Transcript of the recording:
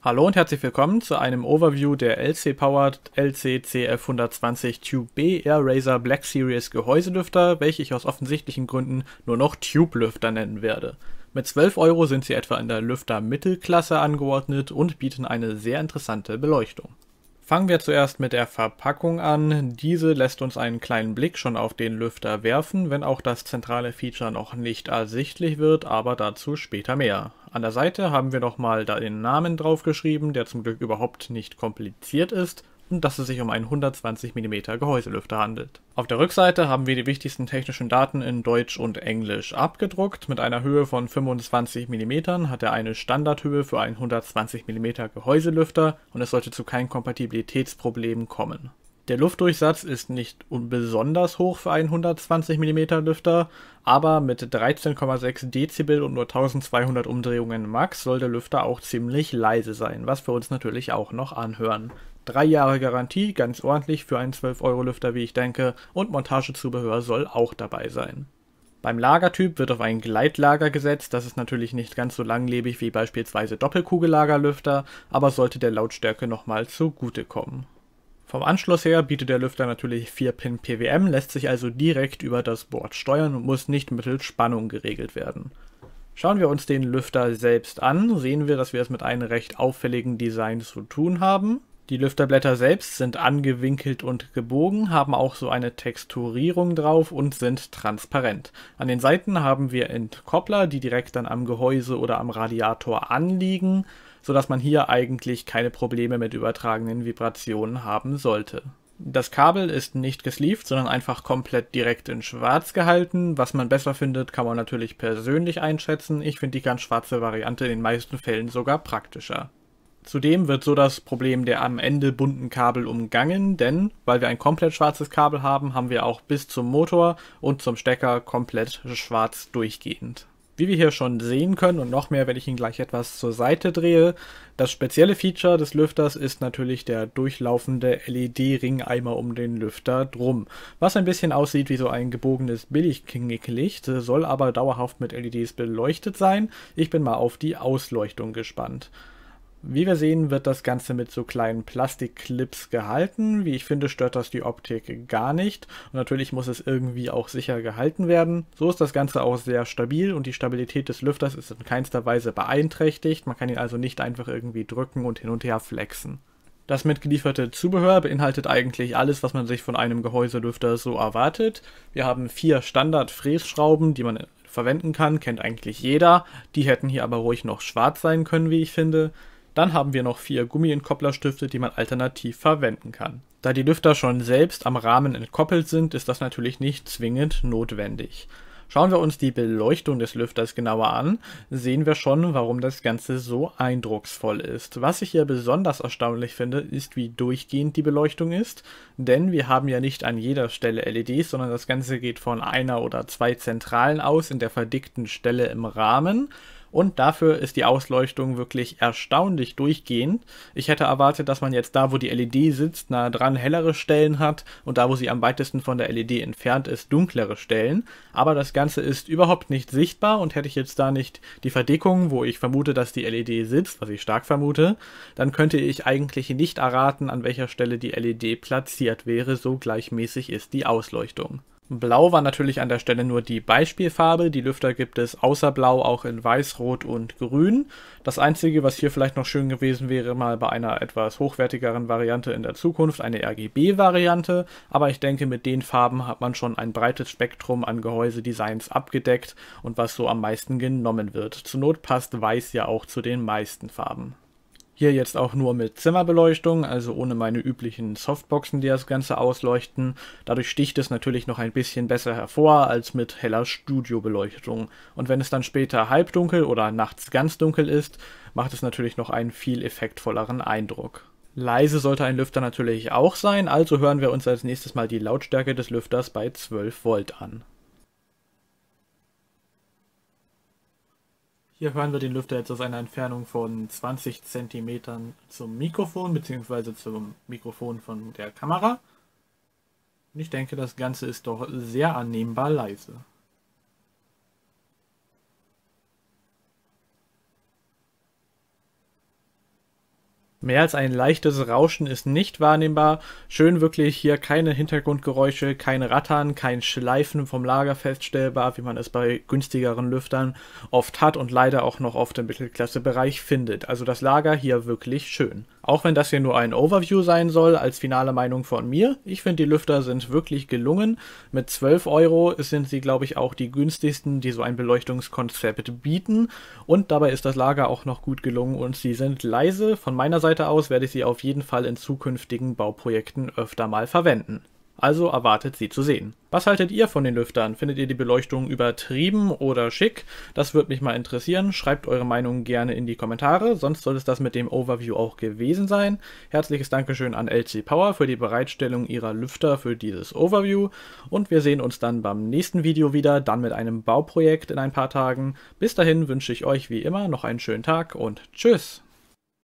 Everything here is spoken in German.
Hallo und herzlich willkommen zu einem Overview der LC-Powered LC-CF120 Tube B Air Razer Black Series Gehäuselüfter, welche ich aus offensichtlichen Gründen nur noch Tube-Lüfter nennen werde. Mit 12 Euro sind sie etwa in der Lüfter-Mittelklasse angeordnet und bieten eine sehr interessante Beleuchtung. Fangen wir zuerst mit der Verpackung an. Diese lässt uns einen kleinen Blick schon auf den Lüfter werfen, wenn auch das zentrale Feature noch nicht ersichtlich wird, aber dazu später mehr. An der Seite haben wir nochmal da den Namen draufgeschrieben, der zum Glück überhaupt nicht kompliziert ist und dass es sich um einen 120 mm Gehäuselüfter handelt. Auf der Rückseite haben wir die wichtigsten technischen Daten in Deutsch und Englisch abgedruckt. Mit einer Höhe von 25 mm hat er eine Standardhöhe für einen 120 mm Gehäuselüfter und es sollte zu keinen Kompatibilitätsproblemen kommen. Der Luftdurchsatz ist nicht besonders hoch für einen 120 mm Lüfter, aber mit 13,6 Dezibel und nur 1200 Umdrehungen max soll der Lüfter auch ziemlich leise sein, was wir uns natürlich auch noch anhören. Drei Jahre Garantie, ganz ordentlich für einen 12-Euro-Lüfter, wie ich denke, und Montagezubehör soll auch dabei sein. Beim Lagertyp wird auf ein Gleitlager gesetzt, das ist natürlich nicht ganz so langlebig wie beispielsweise Doppelkugellagerlüfter, aber sollte der Lautstärke nochmal zugutekommen. Vom Anschluss her bietet der Lüfter natürlich 4-Pin PWM, lässt sich also direkt über das Board steuern und muss nicht mittels Spannung geregelt werden. Schauen wir uns den Lüfter selbst an, sehen wir, dass wir es mit einem recht auffälligen Design zu tun haben. Die Lüfterblätter selbst sind angewinkelt und gebogen, haben auch so eine Texturierung drauf und sind transparent. An den Seiten haben wir Entkoppler, die direkt dann am Gehäuse oder am Radiator anliegen, sodass man hier eigentlich keine Probleme mit übertragenen Vibrationen haben sollte. Das Kabel ist nicht gesleeved, sondern einfach komplett direkt in schwarz gehalten. Was man besser findet, kann man natürlich persönlich einschätzen. Ich finde die ganz schwarze Variante in den meisten Fällen sogar praktischer. Zudem wird so das Problem der am Ende bunten Kabel umgangen, denn weil wir ein komplett schwarzes Kabel haben, haben wir auch bis zum Motor und zum Stecker komplett schwarz durchgehend. Wie wir hier schon sehen können und noch mehr, wenn ich ihn gleich etwas zur Seite drehe, das spezielle Feature des Lüfters ist natürlich der durchlaufende LED-Ringeimer um den Lüfter drum, was ein bisschen aussieht wie so ein gebogenes Billigknicklicht, soll aber dauerhaft mit LEDs beleuchtet sein. Ich bin mal auf die Ausleuchtung gespannt. Wie wir sehen, wird das Ganze mit so kleinen Plastikclips gehalten. Wie ich finde, stört das die Optik gar nicht. Und natürlich muss es irgendwie auch sicher gehalten werden. So ist das Ganze auch sehr stabil und die Stabilität des Lüfters ist in keinster Weise beeinträchtigt. Man kann ihn also nicht einfach irgendwie drücken und hin und her flexen. Das mitgelieferte Zubehör beinhaltet eigentlich alles, was man sich von einem Gehäuselüfter so erwartet. Wir haben vier Standard-Frässchrauben, die man verwenden kann, kennt eigentlich jeder. Die hätten hier aber ruhig noch schwarz sein können, wie ich finde. Dann haben wir noch vier Gummientkopplerstifte, die man alternativ verwenden kann. Da die Lüfter schon selbst am Rahmen entkoppelt sind, ist das natürlich nicht zwingend notwendig. Schauen wir uns die Beleuchtung des Lüfters genauer an, sehen wir schon, warum das Ganze so eindrucksvoll ist. Was ich hier besonders erstaunlich finde, ist, wie durchgehend die Beleuchtung ist, denn wir haben ja nicht an jeder Stelle LEDs, sondern das Ganze geht von einer oder zwei Zentralen aus in der verdickten Stelle im Rahmen und dafür ist die Ausleuchtung wirklich erstaunlich durchgehend. Ich hätte erwartet, dass man jetzt da, wo die LED sitzt, nah dran hellere Stellen hat und da, wo sie am weitesten von der LED entfernt ist, dunklere Stellen. Aber das Ganze ist überhaupt nicht sichtbar und hätte ich jetzt da nicht die Verdickung, wo ich vermute, dass die LED sitzt, was ich stark vermute, dann könnte ich eigentlich nicht erraten, an welcher Stelle die LED platziert wäre, so gleichmäßig ist die Ausleuchtung. Blau war natürlich an der Stelle nur die Beispielfarbe. Die Lüfter gibt es außer Blau auch in Weiß, Rot und Grün. Das Einzige, was hier vielleicht noch schön gewesen wäre, mal bei einer etwas hochwertigeren Variante in der Zukunft, eine RGB-Variante. Aber ich denke, mit den Farben hat man schon ein breites Spektrum an Gehäusedesigns abgedeckt und was so am meisten genommen wird. Zur Not passt Weiß ja auch zu den meisten Farben. Hier jetzt auch nur mit Zimmerbeleuchtung, also ohne meine üblichen Softboxen, die das Ganze ausleuchten. Dadurch sticht es natürlich noch ein bisschen besser hervor als mit heller Studiobeleuchtung. Und wenn es dann später halbdunkel oder nachts ganz dunkel ist, macht es natürlich noch einen viel effektvolleren Eindruck. Leise sollte ein Lüfter natürlich auch sein, also hören wir uns als nächstes mal die Lautstärke des Lüfters bei 12 Volt an. Hier hören wir den Lüfter jetzt aus einer Entfernung von 20 cm zum Mikrofon bzw. zum Mikrofon von der Kamera. Und ich denke, das Ganze ist doch sehr annehmbar leise. Mehr als ein leichtes Rauschen ist nicht wahrnehmbar. Schön wirklich hier keine Hintergrundgeräusche, kein Rattern, kein Schleifen vom Lager feststellbar, wie man es bei günstigeren Lüftern oft hat und leider auch noch oft im Mittelklassebereich findet. Also das Lager hier wirklich schön. Auch wenn das hier nur ein Overview sein soll, als finale Meinung von mir, ich finde die Lüfter sind wirklich gelungen. Mit 12 Euro sind sie, glaube ich, auch die günstigsten, die so ein Beleuchtungskonzept bieten. Und dabei ist das Lager auch noch gut gelungen und sie sind leise. Von meiner Seite aus werde ich sie auf jeden Fall in zukünftigen Bauprojekten öfter mal verwenden also erwartet sie zu sehen. Was haltet ihr von den Lüftern? Findet ihr die Beleuchtung übertrieben oder schick? Das würde mich mal interessieren. Schreibt eure Meinung gerne in die Kommentare. Sonst soll es das mit dem Overview auch gewesen sein. Herzliches Dankeschön an LC Power für die Bereitstellung ihrer Lüfter für dieses Overview. Und wir sehen uns dann beim nächsten Video wieder, dann mit einem Bauprojekt in ein paar Tagen. Bis dahin wünsche ich euch wie immer noch einen schönen Tag und tschüss!